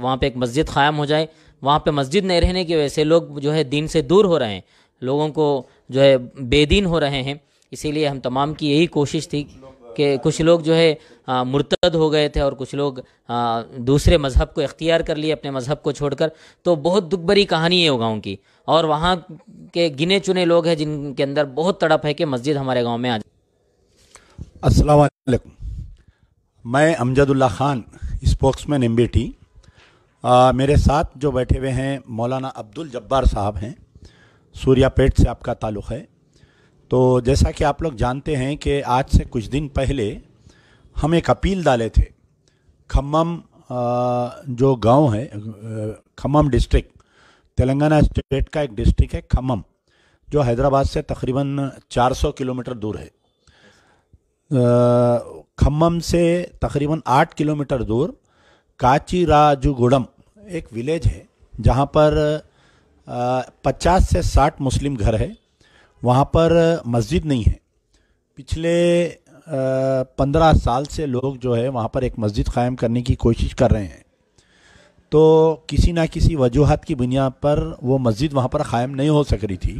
वहाँ पे एक मस्जिद क़ायम हो जाए वहाँ पे मस्जिद नहीं रहने की वजह से लोग जो है दीन से दूर हो रहे हैं लोगों को जो है बेदीन हो रहे हैं इसीलिए हम तमाम की यही कोशिश थी कि कुछ लोग जो है मुर्तद हो गए थे और कुछ लोग आ, दूसरे मज़हब को इख्तियार कर लिए अपने मज़हब को छोड़कर तो बहुत दुख भरी कहानी है वो गाँव की और वहाँ के गिने चुने लोग हैं जिनके अंदर बहुत तड़प है कि मस्जिद हमारे गाँव में आ जाए असल मैं Amjadullah Khan spokesman M B T आ, मेरे साथ जो बैठे हुए हैं मौलाना अब्दुल जब्बार साहब हैं सूर्यापेट से आपका ताल्लुक़ है तो जैसा कि आप लोग जानते हैं कि आज से कुछ दिन पहले हम एक अपील डाले थे खम्मम जो गांव है खम्मम डिस्ट्रिक्ट तेलंगाना स्टेट का एक डिस्ट्रिक्ट है खम्मम जो हैदराबाद से तकरीबन 400 किलोमीटर दूर है खम्मम से तकरीबन 8 किलोमीटर दूर काचीराजुगुड़म एक विलेज है जहाँ पर पचास से साठ मुस्लिम घर है वहाँ पर मस्जिद नहीं है पिछले पंद्रह साल से लोग जो है वहाँ पर एक मस्जिद कायम करने की कोशिश कर रहे हैं तो किसी ना किसी वजूहत की बुनियाद पर वो मस्जिद वहाँ पर कायम नहीं हो सक रही थी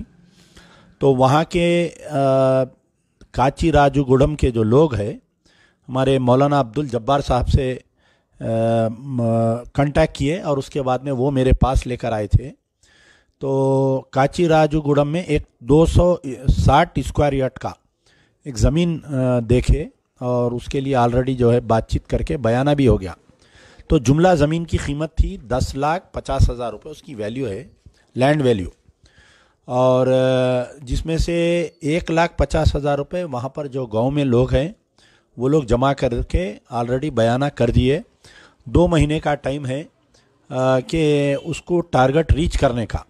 तो वहाँ के आ, काची राजू गुड़म के जो लोग हैं हमारे मौलाना अब्दुल जब्बार साहब से कांटेक्ट किए और उसके बाद में वो मेरे पास लेकर आए थे तो काची राजूगुड़म में एक 260 स्क्वायर यार्ड का एक ज़मीन देखे और उसके लिए ऑलरेडी जो है बातचीत करके बयाना भी हो गया तो जुमला ज़मीन की कीमत थी दस लाख पचास हज़ार रुपये उसकी वैल्यू है लैंड वैल्यू और जिसमें से एक लाख पचास हज़ार रुपये वहाँ पर जो गांव में लोग हैं वो लोग जमा करके ऑलरेडी बयाना कर दिए दो महीने का टाइम है कि उसको टारगेट रीच करने का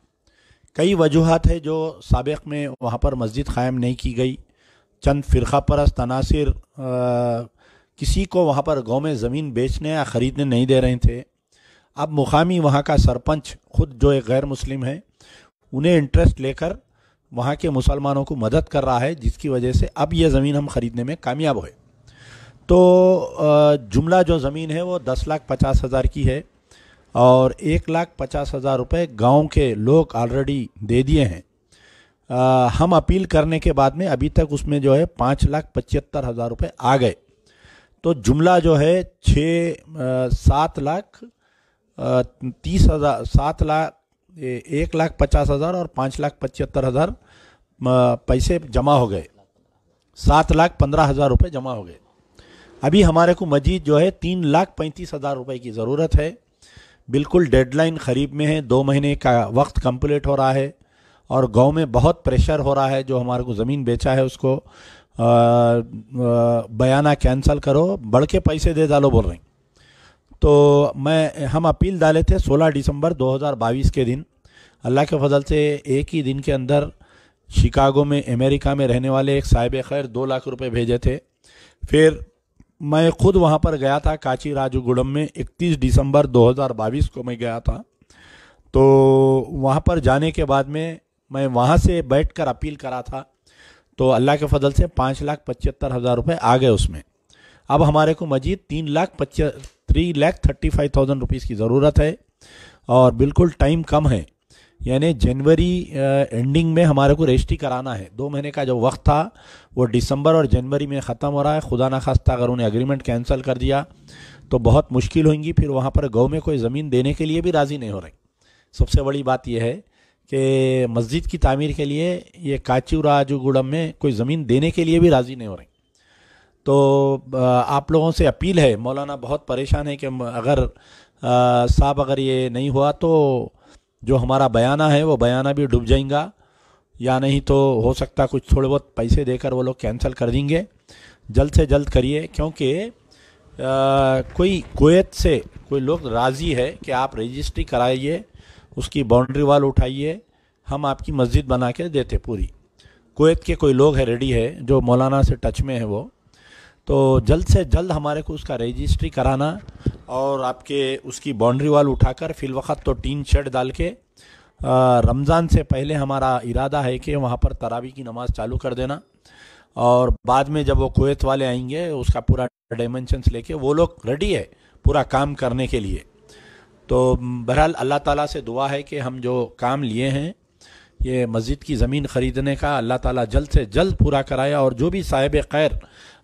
कई वजूहत है जो सबक में वहाँ पर मस्जिद क़ायम नहीं की गई चंद फ़िरका परस्त तनासर किसी को वहाँ पर गाँव में ज़मीन बेचने या ख़रीदने नहीं दे रहे थे अब मुकामी वहाँ का सरपंच खुद जो एक गैर मुस्लिम है उन्हें इंटरेस्ट लेकर वहाँ के मुसलमानों को मदद कर रहा है जिसकी वजह से अब यह ज़मीन हम ख़रीदने में कामयाब हुए तो जुमला जो ज़मीन है वो दस लाख पचास हज़ार की है और एक लाख पचास हज़ार रुपये गाँव के लोग ऑलरेडी दे दिए हैं आ, हम अपील करने के बाद में अभी तक उसमें जो है पाँच लाख पचहत्तर हज़ार रुपये आ गए तो जुमला जो है छः सात लाख तीस हज़ार सात लाख एक लाख पचास हज़ार और पाँच लाख पचहत्तर हज़ार पैसे जमा हो गए सात लाख पंद्रह हज़ार रुपये जमा हो गए अभी हमारे को मजीद जो है तीन लाख पैंतीस हज़ार रुपये की ज़रूरत है बिल्कुल डेडलाइन खरीब में है दो महीने का वक्त कंप्लीट हो रहा है और गांव में बहुत प्रेशर हो रहा है जो हमारे को ज़मीन बेचा है उसको बयाना कैंसिल करो बढ़ के पैसे दे डालो बोल रहे हैं तो मैं हम अपील डाले थे 16 दिसंबर 2022 के दिन अल्लाह के फजल से एक ही दिन के अंदर शिकागो में अमेरिका में रहने वाले एक साहिब खैर दो लाख रुपए भेजे थे फिर मैं खुद वहाँ पर गया था काची राजूगुड़म में 31 दिसंबर 2022 को मैं गया था तो वहाँ पर जाने के बाद में मैं वहाँ से बैठकर अपील करा था तो अल्लाह के फजल से पाँच लाख पचहत्तर हज़ार रुपये आ गए उसमें अब हमारे को मजीद तीन लाख पच्चीस three lakh thirty five thousand rupees की ज़रूरत है और बिल्कुल टाइम कम है यानी जनवरी एंडिंग में हमारे को रजिस्ट्री कराना है दो महीने का जो वक्त था वो दिसंबर और जनवरी में ख़त्म हो रहा है खुदा ना खास्ता अगर उन्हें एग्रीमेंट कैंसिल कर दिया तो बहुत मुश्किल होंगी फिर वहाँ पर गौ में कोई ज़मीन देने के लिए भी राज़ी नहीं हो रही सबसे बड़ी बात यह है कि मस्जिद की तमीर के लिए ये काचूराजूगुड़म में कोई ज़मीन देने के लिए भी राज़ी नहीं हो रही तो आप लोगों से अपील है मौलाना बहुत परेशान है कि अगर साहब अगर ये नहीं हुआ तो जो हमारा बयाना है वो बयाना भी डूब जाएगा या नहीं तो हो सकता कुछ थोड़े बहुत पैसे देकर वो लोग कैंसिल कर देंगे जल्द से जल्द करिए क्योंकि कोई कोयत से कोई लोग राज़ी है कि आप रजिस्ट्री कराइए उसकी बाउंड्री वाल उठाइए हम आपकी मस्जिद बना के देते पूरी कोयत के कोई लोग है रेडी है जो मौलाना से टच में है वो तो जल्द से जल्द हमारे को उसका रजिस्ट्री कराना और आपके उसकी बाउंड्री वाल उठाकर वक़्त तो टीन शेड डाल के रमज़ान से पहले हमारा इरादा है कि वहाँ पर तरावी की नमाज़ चालू कर देना और बाद में जब वो कुवैत वाले आएंगे उसका पूरा डायमेंशंस लेके वो लोग रेडी है पूरा काम करने के लिए तो बहरहाल अल्लाह ताला से दुआ है कि हम जो काम लिए हैं ये मस्जिद की ज़मीन ख़रीदने का अल्लाह ताला जल्द से जल्द पूरा कराया और जो भी साहिब खैर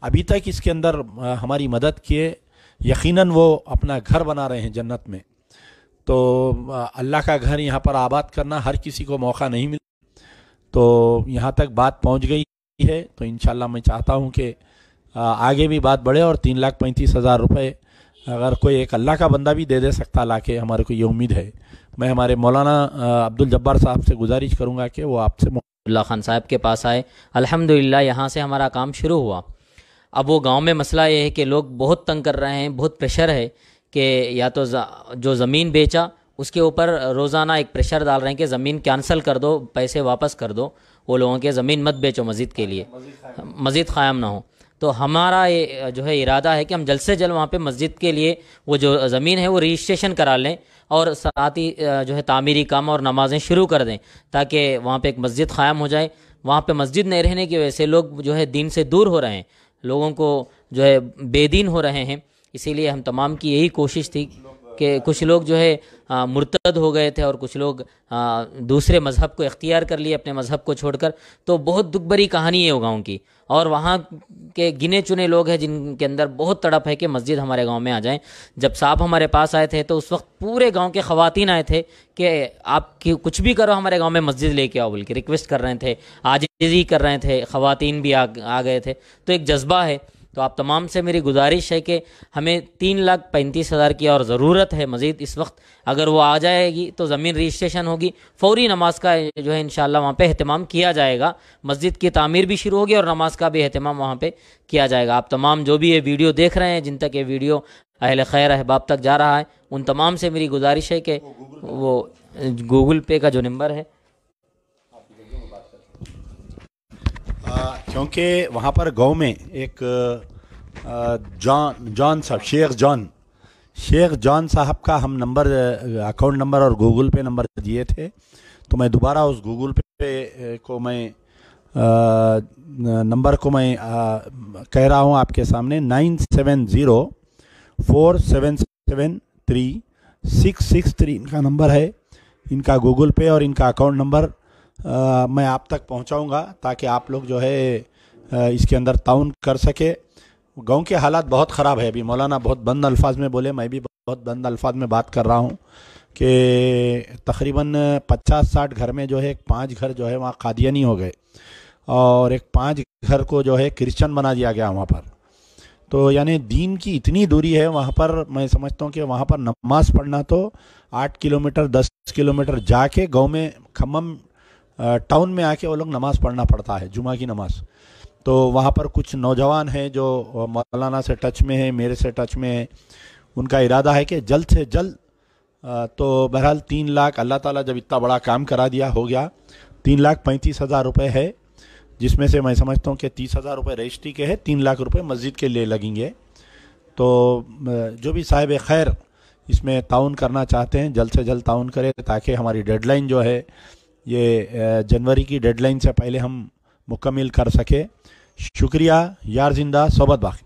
अभी तक इसके अंदर हमारी मदद किए यकीनन वो अपना घर बना रहे हैं जन्नत में तो अल्लाह का घर यहाँ पर आबाद करना हर किसी को मौका नहीं मिला तो यहाँ तक बात पहुँच गई है तो इन मैं चाहता हूँ कि आगे भी बात बढ़े और तीन लाख पैंतीस हज़ार रुपये अगर कोई एक अल्लाह का बंदा भी दे दे सकता ला के हमारे को ये उम्मीद है मैं हमारे मौलाना अब्दुल जब्बार साहब से गुजारिश करूँगा कि वो आपसे खान साहब के पास आए अल्हम्दुलिल्लाह यहाँ से हमारा काम शुरू हुआ अब वो गांव में मसला ये है कि लोग बहुत तंग कर रहे हैं बहुत प्रेशर है कि या तो जो ज़मीन बेचा उसके ऊपर रोज़ाना एक प्रेशर डाल रहे हैं कि ज़मीन कैंसिल कर दो पैसे वापस कर दो वो लोगों के ज़मीन मत बेचो मस्जिद के लिए मस्जिद क़ायम ना हो तो हमारा ये जो है इरादा है कि हम जल्द से जल्द वहाँ पे मस्जिद के लिए वो जो ज़मीन है वो रजिस्ट्रेशन करा लें और साथ ही जो है तामीरी काम और नमाज़ें शुरू कर दें ताकि वहाँ पे एक मस्जिद क़ायम हो जाए वहाँ पे मस्जिद नहीं रहने की वजह से लोग जो है दीन से दूर हो रहे हैं लोगों को जो है बेदीन हो रहे हैं इसीलिए हम तमाम की यही कोशिश थी कि कुछ लोग जो है मुर्तद हो गए थे और कुछ लोग आ, दूसरे मज़हब को इख्तियार कर लिए अपने मज़हब को छोड़कर तो बहुत दुख भरी कहानी है वो गाँव की और वहाँ के गिने चुने लोग हैं जिनके अंदर बहुत तड़प है कि मस्जिद हमारे गाँव में आ जाएँ जब साहब हमारे पास आए थे तो उस वक्त पूरे गाँव के ख़वान आए थे कि आप कुछ भी करो हमारे गाँव में मस्जिद लेके आओ बोल के रिक्वेस्ट कर रहे थे ही कर रहे थे ख़वान भी आ, आ गए थे तो एक जज्बा है तो आप तमाम से मेरी गुजारिश है कि हमें तीन लाख पैंतीस हज़ार की और ज़रूरत है मज़ीद इस वक्त अगर वो आ जाएगी तो ज़मीन रजिस्ट्रेशन होगी फ़ौरी नमाज का जो है इन शाला वहाँ पर अहतमाम किया जाएगा मस्जिद की तमीर भी शुरू होगी और नमाज का भी अहतमाम वहाँ पर किया जाएगा आप तमाम जो भी ये वीडियो देख रहे हैं जिन तक ये वीडियो अहल खैर अहबाब तक जा रहा है उन तमाम से मेरी गुजारिश है कि वो गूगल पे का जो नंबर है क्योंकि वहाँ पर गांव में एक जॉन जॉन साहब शेख जॉन शेख जॉन साहब का हम नंबर अकाउंट नंबर और गूगल पे नंबर दिए थे तो मैं दोबारा उस गूगल पे को मैं नंबर को मैं आ, कह रहा हूँ आपके सामने nine seven zero four seven seven three six six three इनका नंबर है इनका गूगल पे और इनका अकाउंट नंबर आ, मैं आप तक पहुंचाऊंगा ताकि आप लोग जो है इसके अंदर ताउन कर सके गांव के हालात बहुत ख़राब है अभी मौलाना बहुत बंद अल्फाज में बोले मैं भी बहुत बंद अल्फाज में बात कर रहा हूँ कि तकरीबन पचास साठ घर में जो है एक पाँच घर जो है वहाँ कादियानी हो गए और एक पाँच घर को जो है क्रिश्चन बना दिया गया वहाँ पर तो यानी दीन की इतनी दूरी है वहाँ पर मैं समझता हूँ कि वहाँ पर नमाज पढ़ना तो आठ किलोमीटर दस किलोमीटर जाके गांव में खम्भम टाउन में आके वो लोग नमाज़ पढ़ना पड़ता है जुमा की नमाज़ तो वहाँ पर कुछ नौजवान हैं जो मौलाना से टच में है मेरे से टच में है उनका इरादा है कि जल्द से जल्द तो बहरहाल तीन लाख अल्लाह ताला जब इतना बड़ा काम करा दिया हो गया तीन लाख पैंतीस हज़ार रुपये है जिसमें से मैं समझता हूँ कि तीस हज़ार रुपये रजिस्ट्री के हैं तीन लाख रुपये मस्जिद के लिए लगेंगे तो जो भी साहिब खैर इसमें ताउन करना चाहते हैं जल्द से जल्द ताउन करें ताकि हमारी डेडलाइन जो है ये जनवरी की डेडलाइन से पहले हम मुकम्मिल कर सके शुक्रिया यार जिंदा सोबत बाकी